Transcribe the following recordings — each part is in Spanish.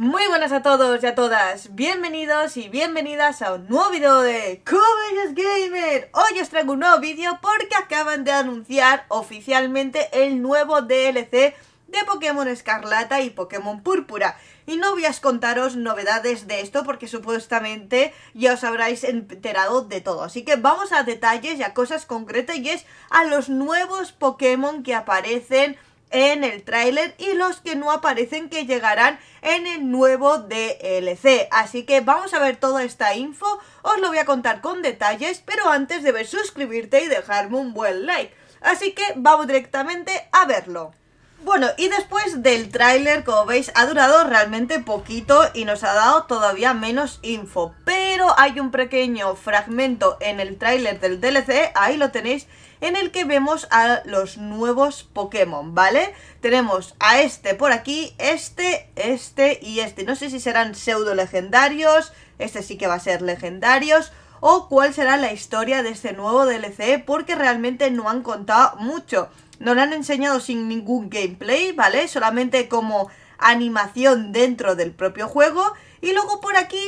Muy buenas a todos y a todas, bienvenidos y bienvenidas a un nuevo video de Covers Gamer Hoy os traigo un nuevo vídeo porque acaban de anunciar oficialmente el nuevo DLC de Pokémon Escarlata y Pokémon Púrpura. Y no voy a contaros novedades de esto porque supuestamente ya os habréis enterado de todo. Así que vamos a detalles y a cosas concretas y es a los nuevos Pokémon que aparecen en el tráiler y los que no aparecen que llegarán en el nuevo DLC. Así que vamos a ver toda esta info, os lo voy a contar con detalles, pero antes de ver suscribirte y dejarme un buen like. Así que vamos directamente a verlo. Bueno, y después del tráiler, como veis, ha durado realmente poquito y nos ha dado todavía menos info, pero hay un pequeño fragmento en el tráiler del DLC, ahí lo tenéis, en el que vemos a los nuevos Pokémon, ¿vale? Tenemos a este por aquí, este, este y este. No sé si serán pseudo legendarios, este sí que va a ser legendarios, o cuál será la historia de este nuevo DLC, porque realmente no han contado mucho. No lo han enseñado sin ningún gameplay, ¿vale? Solamente como animación dentro del propio juego. Y luego por aquí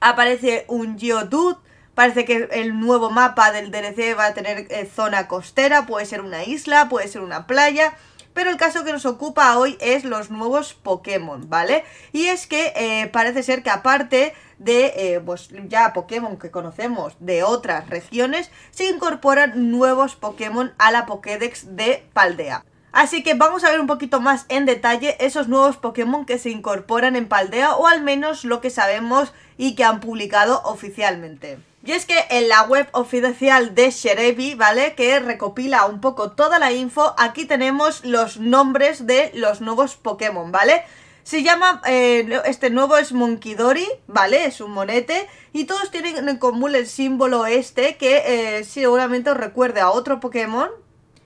aparece un Geodude, parece que el nuevo mapa del DLC va a tener eh, zona costera, puede ser una isla, puede ser una playa... Pero el caso que nos ocupa hoy es los nuevos Pokémon, ¿vale? Y es que eh, parece ser que aparte de, eh, pues, ya Pokémon que conocemos de otras regiones, se incorporan nuevos Pokémon a la Pokédex de Paldea. Así que vamos a ver un poquito más en detalle esos nuevos Pokémon que se incorporan en Paldea o al menos lo que sabemos y que han publicado oficialmente. Y es que en la web oficial de Sherevi, ¿vale? Que recopila un poco toda la info, aquí tenemos los nombres de los nuevos Pokémon, ¿vale? Se llama, eh, este nuevo es Monkidori, ¿vale? Es un monete. Y todos tienen en común el símbolo este, que eh, seguramente os recuerde a otro Pokémon,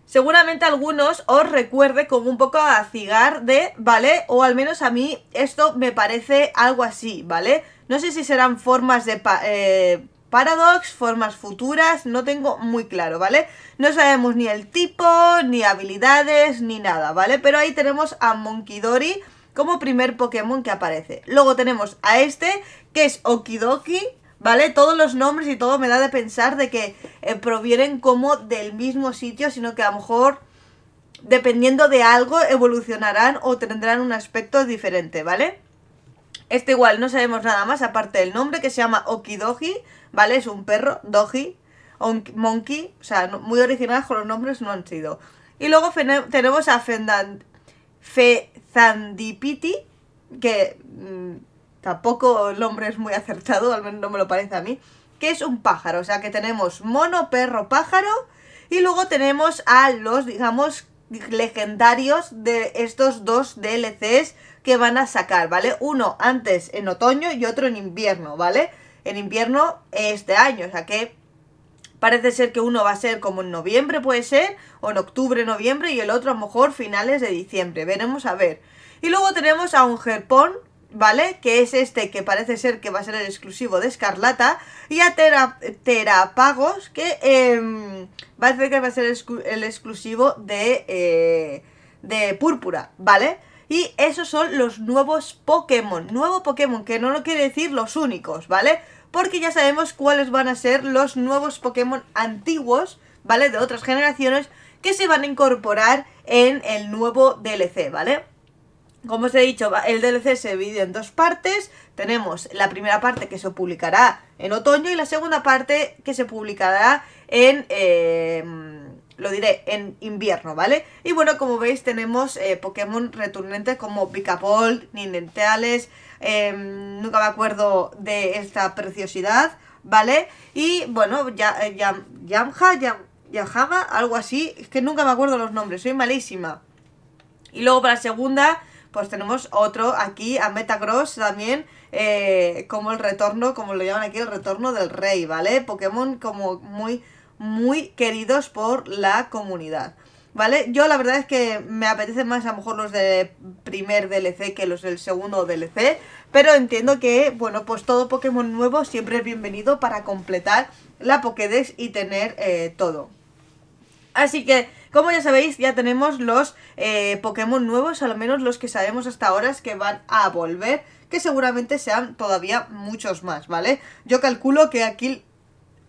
seguramente algunos os recuerde como un poco a cigar de, ¿vale? O al menos a mí esto me parece algo así, ¿vale? No sé si serán formas de... Eh, paradox, formas futuras, no tengo muy claro, ¿vale? No sabemos ni el tipo, ni habilidades, ni nada, ¿vale? Pero ahí tenemos a Monkidori como primer Pokémon que aparece. Luego tenemos a este, que es Okidoki, ¿vale? Todos los nombres y todo me da de pensar de que eh, provienen como del mismo sitio, sino que a lo mejor, dependiendo de algo, evolucionarán o tendrán un aspecto diferente, ¿vale? Este igual no sabemos nada más, aparte del nombre, que se llama okidogi ¿vale? Es un perro, Doji, Monkey, o sea, muy original con los nombres no han sido. Y luego tenemos a Fendan, Fezandipiti, que mm, Tampoco el hombre es muy acertado, al menos no me lo parece a mí. Que es un pájaro, o sea que tenemos mono, perro, pájaro. Y luego tenemos a los, digamos, legendarios de estos dos DLCs que van a sacar, ¿vale? Uno antes en otoño y otro en invierno, ¿vale? En invierno este año, o sea que parece ser que uno va a ser como en noviembre puede ser, o en octubre, noviembre, y el otro a lo mejor finales de diciembre, veremos a ver. Y luego tenemos a un jerpón. ¿vale? Que es este que parece ser que va a ser el exclusivo de Escarlata. Y a Terapagos, que parece em, que va a ser el, exclusivo de, eh, de Púrpura, ¿vale? Y esos son los nuevos Pokémon. Nuevo Pokémon, que no lo quiere decir los únicos, ¿vale? Porque ya sabemos cuáles van a ser los nuevos Pokémon antiguos, ¿vale? De otras generaciones que se van a incorporar en el nuevo DLC, ¿vale? Como os he dicho, el DLC se divide en dos partes. Tenemos la primera parte que se publicará en otoño y la segunda parte que se publicará en... Em, lo diré, en invierno, ¿vale? Y bueno, como veis tenemos eh, Pokémon retornantes como Pikapol, Ninenteales, em, nunca me acuerdo de esta preciosidad, ¿vale? Y bueno, ya, eh, ya, Yamha, ya, Yahama, algo así, es que nunca me acuerdo los nombres, soy malísima. Y luego para la segunda pues tenemos otro aquí, a Metagross también, eh, como el retorno, como lo llaman aquí, el retorno del rey, ¿vale? Pokémon como muy, muy queridos por la comunidad. ¿Vale? Yo la verdad es que me apetecen más a lo mejor los del primer DLC que los del segundo DLC, pero entiendo que, bueno, pues todo Pokémon nuevo siempre es bienvenido para completar la Pokédex y tener eh, todo. Así que como ya sabéis, ya tenemos los eh, Pokémon nuevos, al menos los que sabemos hasta ahora es que van a volver, que seguramente sean todavía muchos más, ¿vale? Yo calculo que aquí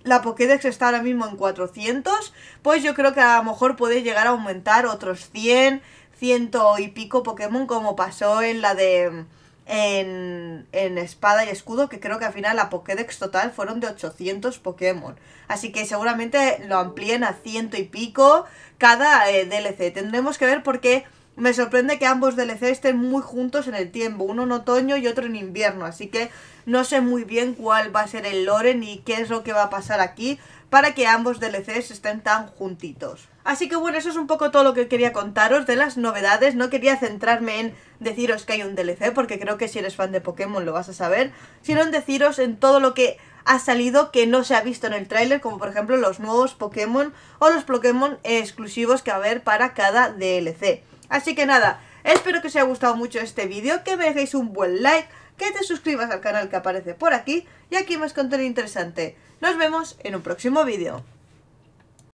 la Pokédex está ahora mismo en 400, pues yo creo que a lo mejor puede llegar a aumentar otros 100, ciento y pico Pokémon como pasó en la de en, en, espada y escudo, que creo que al final la Pokédex total fueron de 800 Pokémon. Así que seguramente lo amplíen a ciento y pico cada eh, DLC. Tendremos que ver por qué me sorprende que ambos DLC estén muy juntos en el tiempo, uno en otoño y otro en invierno, así que no sé muy bien cuál va a ser el lore ni qué es lo que va a pasar aquí para que ambos DLCs estén tan juntitos. Así que bueno, eso es un poco todo lo que quería contaros de las novedades. No quería centrarme en deciros que hay un DLC, porque creo que si eres fan de Pokémon lo vas a saber, sino en deciros en todo lo que ha salido que no se ha visto en el tráiler, como por ejemplo los nuevos Pokémon o los Pokémon exclusivos que va a haber para cada DLC. Así que nada, espero que os haya gustado mucho este vídeo, que me dejéis un buen like, que te suscribas al canal que aparece por aquí y aquí más contenido interesante. Nos vemos en un próximo vídeo.